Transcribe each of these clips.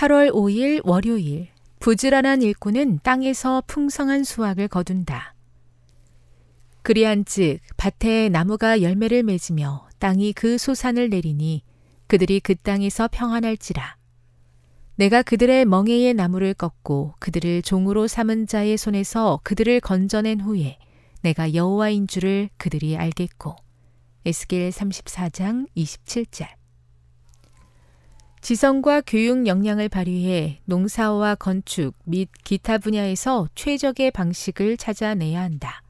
8월 5일 월요일 부지런한 일꾼은 땅에서 풍성한 수확을 거둔다. 그리한즉 밭에 나무가 열매를 맺으며 땅이 그 소산을 내리니 그들이 그 땅에서 평안할지라. 내가 그들의 멍에의 나무를 꺾고 그들을 종으로 삼은 자의 손에서 그들을 건져낸 후에 내가 여호와인 줄을 그들이 알겠고. 에스겔 34장 27절 지성과 교육 역량을 발휘해 농사와 건축 및 기타 분야에서 최적의 방식을 찾아내야 한다.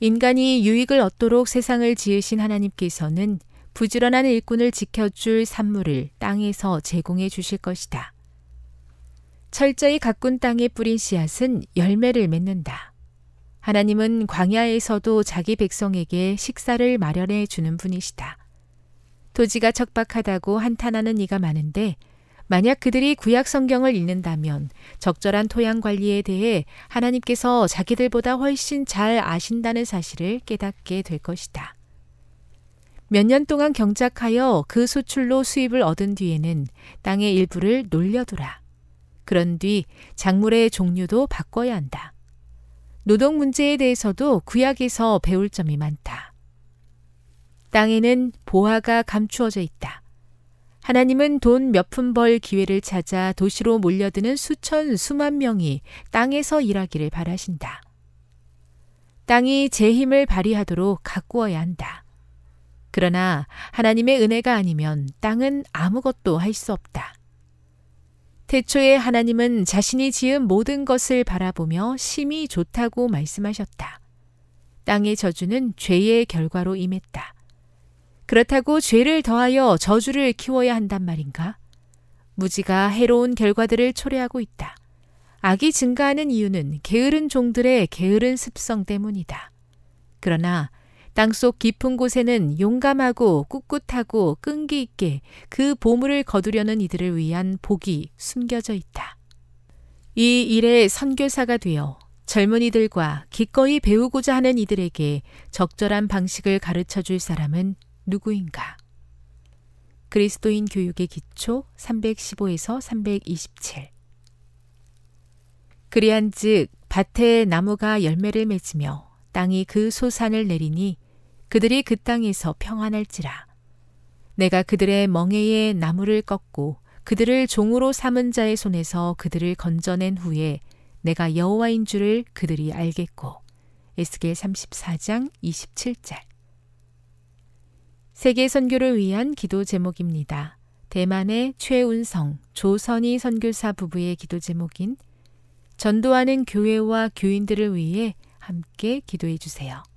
인간이 유익을 얻도록 세상을 지으신 하나님께서는 부지런한 일꾼을 지켜줄 산물을 땅에서 제공해 주실 것이다. 철저히 가꾼 땅에 뿌린 씨앗은 열매를 맺는다. 하나님은 광야에서도 자기 백성에게 식사를 마련해 주는 분이시다. 토지가 척박하다고 한탄하는 이가 많은데 만약 그들이 구약 성경을 읽는다면 적절한 토양 관리에 대해 하나님께서 자기들보다 훨씬 잘 아신다는 사실을 깨닫게 될 것이다. 몇 년 동안 경작하여 그 수출로 수입을 얻은 뒤에는 땅의 일부를 놀려두라. 그런 뒤 작물의 종류도 바꿔야 한다. 노동 문제에 대해서도 구약에서 배울 점이 많다. 땅에는 보화가 감추어져 있다. 하나님은 돈 몇 푼 벌 기회를 찾아 도시로 몰려드는 수천, 수만 명이 땅에서 일하기를 바라신다. 땅이 제 힘을 발휘하도록 가꾸어야 한다. 그러나 하나님의 은혜가 아니면 땅은 아무것도 할 수 없다. 태초에 하나님은 자신이 지은 모든 것을 바라보며 심히 좋다고 말씀하셨다. 땅의 저주는 죄의 결과로 임했다. 그렇다고 죄를 더하여 저주를 키워야 한단 말인가? 무지가 해로운 결과들을 초래하고 있다. 악이 증가하는 이유는 게으른 종들의 게으른 습성 때문이다. 그러나 땅속 깊은 곳에는 용감하고 꿋꿋하고 끈기 있게 그 보물을 거두려는 이들을 위한 복이 숨겨져 있다. 이일의 선교사가 되어 젊은이들과 기꺼이 배우고자 하는 이들에게 적절한 방식을 가르쳐 줄 사람은 누구인가? 그리스도인 교육의 기초 315에서 327. 그리한즉 밭에 나무가 열매를 맺으며 땅이 그 소산을 내리니 그들이 그 땅에서 평안할지라. 내가 그들의 멍에에 나무를 꺾고 그들을 종으로 삼은 자의 손에서 그들을 건져낸 후에 내가 여호와인 줄을 그들이 알겠고. 에스겔 34장 27절. 세계 선교를 위한 기도 제목입니다. 대만의 최운성, 조선희 선교사 부부의 기도 제목인 전도하는 교회와 교인들을 위해 함께 기도해 주세요.